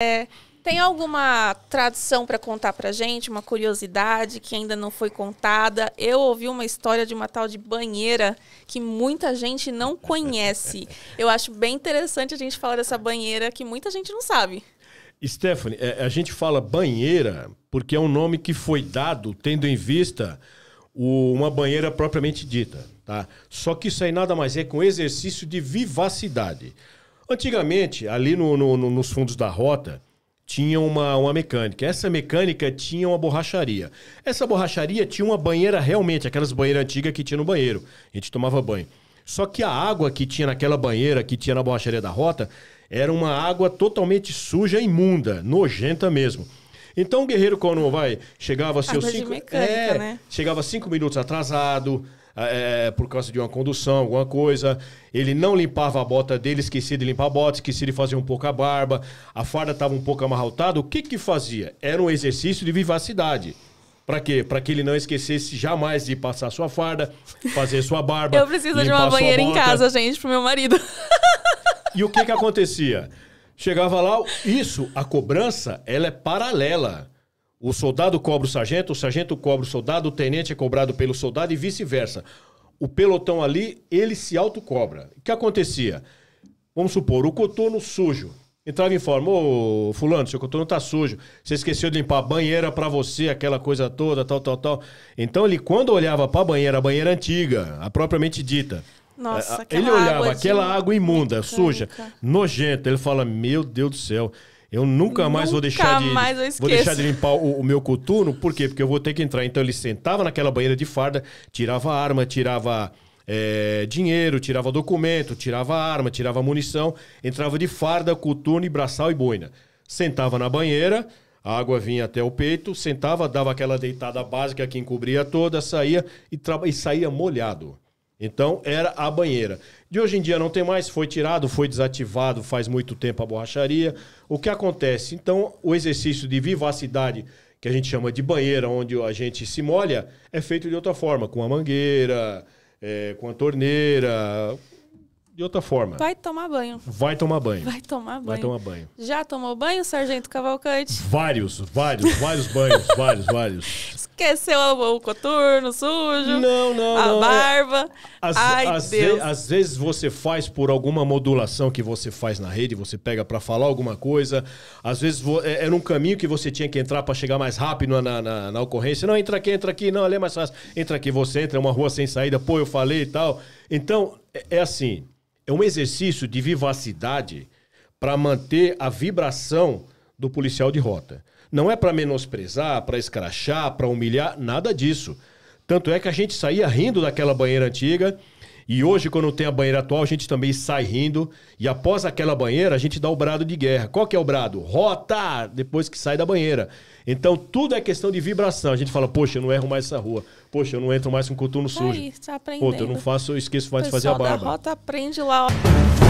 É, tem alguma tradição para contar para gente, uma curiosidade que ainda não foi contada? Eu ouvi uma história de uma tal de banheira que muita gente não conhece. Eu acho bem interessante a gente falar dessa banheira que muita gente não sabe. Stephanie, é, a gente fala banheira porque é um nome que foi dado tendo em vista uma banheira propriamente dita, tá? Só que isso aí nada mais é com um exercício de vivacidade. Antigamente, ali no, no, no, nos fundos da rota, tinha uma, uma mecânica. Essa mecânica tinha uma borracharia. Essa borracharia tinha uma banheira realmente, aquelas banheiras antigas que tinha no banheiro. A gente tomava banho. Só que a água que tinha naquela banheira, que tinha na borracharia da rota, era uma água totalmente suja, imunda, nojenta mesmo. Então o guerreiro quando vai, chegava seus cinco, mecânica, é, né? chegava cinco minutos atrasado, ah, é, é, é, por causa de uma condução, alguma coisa. Ele não limpava a bota dele, esquecia de limpar a bota, esquecia de fazer um pouco a barba, a farda estava um pouco amarrotada. O que que fazia? Era um exercício de vivacidade. Para quê? Para que ele não esquecesse jamais de passar sua farda, fazer sua barba. Eu preciso de uma banheira em casa, gente, pro meu marido. E o que que acontecia? Chegava lá, isso, a cobrança, ela é paralela. O soldado cobra o sargento, o sargento cobra o soldado, o tenente é cobrado pelo soldado e vice-versa. O pelotão ali, ele se autocobra. O que acontecia? Vamos supor, o cotono sujo. Entrava em forma, ô fulano, seu cotono tá sujo. Você esqueceu de limpar a banheira para você, aquela coisa toda, tal, tal, tal. Então ele, quando olhava para a banheira, a banheira antiga, a propriamente dita, Nossa, eh, ele olhava água aquela água imunda, mecânica. suja, nojenta. Ele fala, meu Deus do céu eu nunca, nunca mais vou deixar de vou deixar de limpar o, o, meu coturno, por quê? Porque eu vou ter que entrar. Então ele sentava naquela banheira de farda, tirava arma, tirava é, dinheiro, tirava documento, tirava arma, tirava munição, entrava de farda, coturno, braçal e boina. Sentava na banheira, a água vinha até o peito, sentava, dava aquela deitada básica que encobria toda, saía e, e saía molhado. Então era a banheira. De hoje em dia não tem mais, foi tirado, foi desativado faz muito tempo a borracharia. O que acontece? Então, o exercício de vivacidade, que a gente chama de banheira, onde a gente se molha, é feito de outra forma, com a mangueira, é, com a torneira, de outra forma. Vai tomar banho. Vai tomar banho. Vai tomar banho. Vai tomar banho. Já tomou banho, Sargento Cavalcante? Vários, vários, vários banhos, vários, vários. Esqueceu o, o coturno sujo? Não, não, a não. É barba. As, Ai, as Deus. Ve às vezes você faz por alguma modulação que você faz na rede, você pega para falar alguma coisa. Às vezes é, era um caminho que você tinha que entrar para chegar mais rápido na, na, na, ocorrência. Não, entra aqui, entra aqui. Não, ali é mais fácil. Entra aqui, você entra, é uma rua sem saída. Pô, eu falei e tal. Então, é, é assim é um exercício de vivacidade para manter a vibração do policial de rota. Não é para menosprezar, para escrachar, para humilhar, nada disso. Tanto é que a gente saía rindo daquela banheira antiga e hoje, quando tem a banheira atual, a gente também sai rindo. E após aquela banheira, a gente dá o brado de guerra. Qual que é o brado? Rota! Depois que sai da banheira. Então, tudo é questão de vibração. A gente fala, poxa, eu não erro mais essa rua. Poxa, eu não entro mais com coturno é sujo. Aí, tá aprendendo. Pô, eu não faço, eu esqueço mais de fazer a barba. A rota aprende lá. Ó.